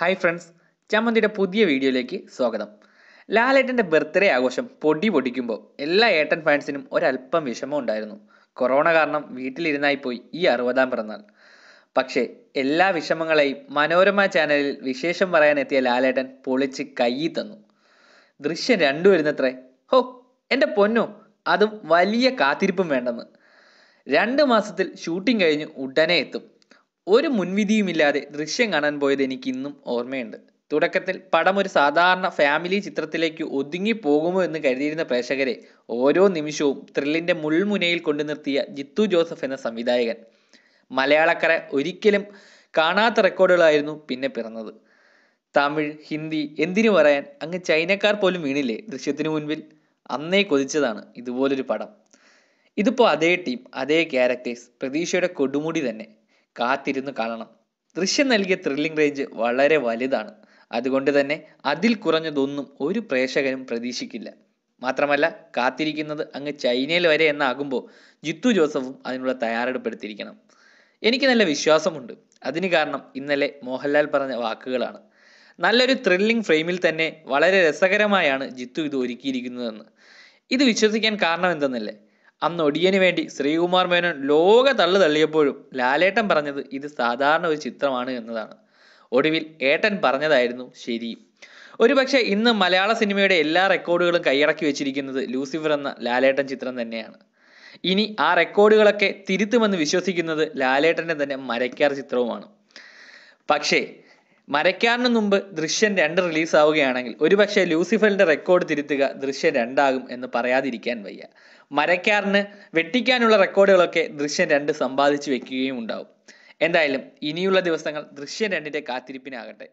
hi friends ചമ്മന്തിയുടെ പുതിയ വീഡിയോയിലേക്ക് സ്വാഗതം ലാലേട്ടൻ്റെ ബർത്ത്ഡേ ആഘോഷം പൊടി പൊടിക്കുമ്പോൾ എല്ലാ ഏട്ടൻ ഫാൻസിനും ഒരല്പം വിഷമം ഉണ്ടായിരുന്നു കൊറോണ കാരണം വീട്ടിലിരുന്നായി പോയി ഈ അറുപതാം പിറന്നാൾ പക്ഷേ എല്ലാ വിഷമങ്ങളെയും മനോരമ ചാനലിൽ വിശേഷം പറയാനെത്തിയ ലാലേട്ടൻ പൊളിച്ച് കയ്യിൽ തന്നു ദൃശ്യം രണ്ടു വരുന്നത്രേ ഹോ എൻ്റെ പൊന്നോ അതും വലിയ കാത്തിരിപ്പും വേണ്ടെന്ന് രണ്ട് മാസത്തിൽ ഷൂട്ടിംഗ് കഴിഞ്ഞ് ഉടനെ എത്തും ഒരു മുൻവിധിയുമില്ലാതെ ദൃശ്യം കാണാൻ പോയത് എനിക്ക് ഇന്നും ഓർമ്മയുണ്ട് തുടക്കത്തിൽ പടം ഒരു സാധാരണ ഫാമിലി ചിത്രത്തിലേക്ക് ഒതുങ്ങി പോകുമോ എന്ന് കരുതിയിരുന്ന പ്രേക്ഷകരെ ഓരോ നിമിഷവും ത്രില്ലിന്റെ മുൾമുനയിൽ കൊണ്ടു നിർത്തിയ ജിത്തു ജോസഫ് എന്ന സംവിധായകൻ മലയാളക്കര ഒരിക്കലും കാണാത്ത റെക്കോർഡുകളായിരുന്നു പിന്നെ പിറന്നത് തമിഴ് ഹിന്ദി എന്തിനു പറയാൻ അങ്ങ് ചൈനക്കാർ പോലും വീണില്ലേ ദൃശ്യത്തിനു മുൻപിൽ അന്നേ കൊതിച്ചതാണ് ഇതുപോലൊരു പടം ഇതിപ്പോ അതേ ടീം അതേ ക്യാരക്ടേഴ്സ് പ്രതീക്ഷയുടെ കൊടുമുടി തന്നെ കാത്തിരുന്ന് കാണണം ദൃശ്യം നൽകിയ ത്രില്ലിംഗ് റേഞ്ച് വളരെ വലുതാണ് അതുകൊണ്ട് തന്നെ അതിൽ കുറഞ്ഞതൊന്നും ഒരു പ്രേക്ഷകനും പ്രതീക്ഷിക്കില്ല മാത്രമല്ല കാത്തിരിക്കുന്നത് അങ്ങ് ചൈനയിൽ വരെ എന്നാകുമ്പോൾ ജിത്തു ജോസഫും അതിനുള്ള തയ്യാറെടുപ്പെടുത്തിയിരിക്കണം എനിക്ക് നല്ല വിശ്വാസമുണ്ട് അതിന് കാരണം ഇന്നലെ മോഹൻലാൽ പറഞ്ഞ വാക്കുകളാണ് നല്ലൊരു ത്രില്ലിംഗ് ഫ്രെയിമിൽ തന്നെ വളരെ രസകരമായാണ് ജിത്തു ഇത് ഒരുക്കിയിരിക്കുന്നതെന്ന് ഇത് വിശ്വസിക്കാൻ കാരണം എന്തെന്നല്ലേ അന്ന് ഒടിയന് വേണ്ടി ശ്രീകുമാർ മേനോൻ ലോക തള്ളു തള്ളിയപ്പോഴും ലാലേട്ടൻ പറഞ്ഞത് ഇത് സാധാരണ ഒരു ചിത്രമാണ് എന്നതാണ് ഒടുവിൽ ഏട്ടൻ പറഞ്ഞതായിരുന്നു ശരി ഒരുപക്ഷെ ഇന്ന് മലയാള സിനിമയുടെ എല്ലാ റെക്കോർഡുകളും കൈയടക്കി വെച്ചിരിക്കുന്നത് ലൂസിഫർ എന്ന ലാലേട്ടൻ ചിത്രം തന്നെയാണ് ഇനി ആ റെക്കോർഡുകളൊക്കെ തിരുത്തുമെന്ന് വിശ്വസിക്കുന്നത് ലാലേട്ടൻ്റെ തന്നെ മരക്കാർ ചിത്രവുമാണ് പക്ഷേ മരയ്ക്കാരന് മുമ്പ് ദൃശ്യൻ രണ്ട് റിലീസാവുകയാണെങ്കിൽ ഒരുപക്ഷെ ലൂസിഫറിന്റെ റെക്കോർഡ് തിരുത്തുക ദൃശ്യൻ രണ്ടാകും എന്ന് പറയാതിരിക്കാൻ വയ്യ മരയ്ക്കാരന് വെട്ടിക്കാനുള്ള റെക്കോർഡുകളൊക്കെ ദൃശ്യൻ രണ്ട് സമ്പാദിച്ചു വെക്കുകയും ഉണ്ടാവും എന്തായാലും ഇനിയുള്ള ദിവസങ്ങൾ ദൃശ്യൻ രണ്ടിന്റെ കാത്തിരിപ്പിനാകട്ടെ